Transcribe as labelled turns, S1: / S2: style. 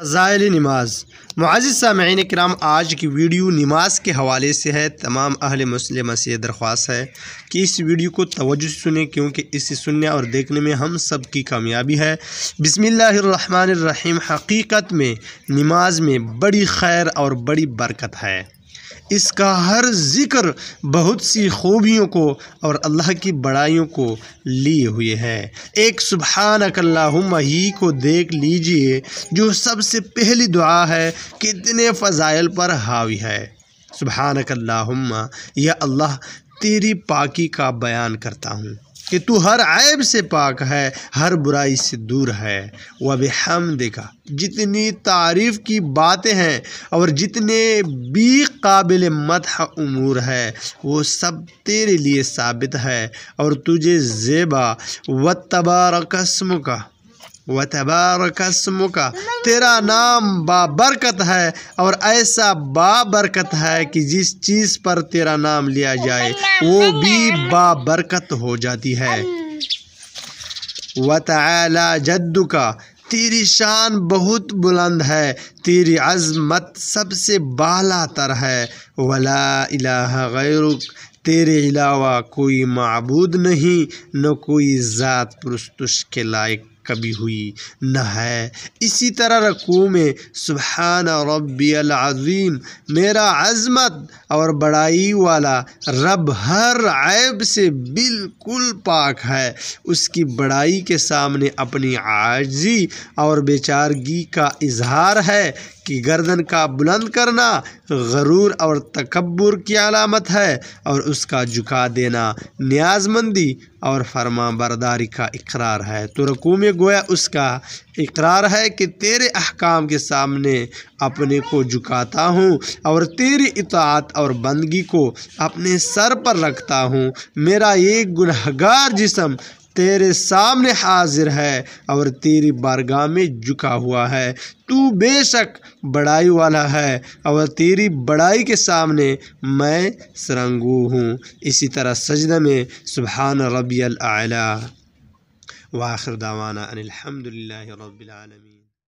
S1: फ़ज़ाइल नमाज मुआज़ सामीन कराम आज की वीडियो नमाज के हवाले से है तमाम अहल मुस्लिम से दरख्वास्त है कि इस वीडियो को तवज्जो से सुने क्योंकि इसे सुनने और देखने में हम सब की कामयाबी है बिसमीम हकीकत में नमाज में बड़ी खैर और बड़ी बरकत है इसका हर ज़िक्र बहुत सी खूबियों को और अल्लाह की बड़ाइयों को लिए हुए है एक सुबहान अकल्लाहुम ही को देख लीजिए जो सबसे पहली दुआ है कितने फ़ज़ाइल पर हावी है सुबहान अकल्लाहुम यह अल्लाह तेरी पाकी का बयान करता हूँ कि तू हर ऐब से पाक है हर बुराई से दूर है वह हम देखा जितनी तारीफ़ की बातें हैं और जितने भी काबिल मतह उमूर है वो सब तेरे लिए साबित है और तुझे जेबा व तबारकस्म का व कसम का तेरा नाम बाबरकत है और ऐसा बाबरकत है कि जिस चीज़ पर तेरा नाम लिया जाए वो भी बाबरकत हो जाती है व तला जद्दू का तेरी शान बहुत बुलंद है तेरी अजमत सबसे बाला तर है वला इलाहा गैरुक तेरे अलावा कोई मबूद नहीं न कोई ज़ात पुरस्तुश के लायक कभी हुई न है इसी तरह रकू में सुबहान रबियल मेरा अज़मत और बड़ाई वाला रब हर ऐब से बिल्कुल पाक है उसकी बड़ाई के सामने अपनी आजी और बेचारगी का इजहार है कि गर्दन का बुलंद करना गरूर और तकबर की अलामत है और उसका झुका देना न्याजमंदी और फरमा बरदारी का इकरार है तो रकू में गोया उसका इकरार है कि तेरे अहकाम के सामने अपने को झुकाता हूँ और तेरी इतात और बंदगी को अपने सर पर रखता हूँ मेरा ये गुनहगार जिसम तेरे सामने हाजिर है और तेरी बारगाह में झुका हुआ है तू बेशक बड़ाई वाला है और तेरी बड़ाई के सामने मैं सरंगू हूँ इसी तरह सजदा में सुबहान रबी अला वाखिर दावाना अनिलहमदिल्ला रबालमीन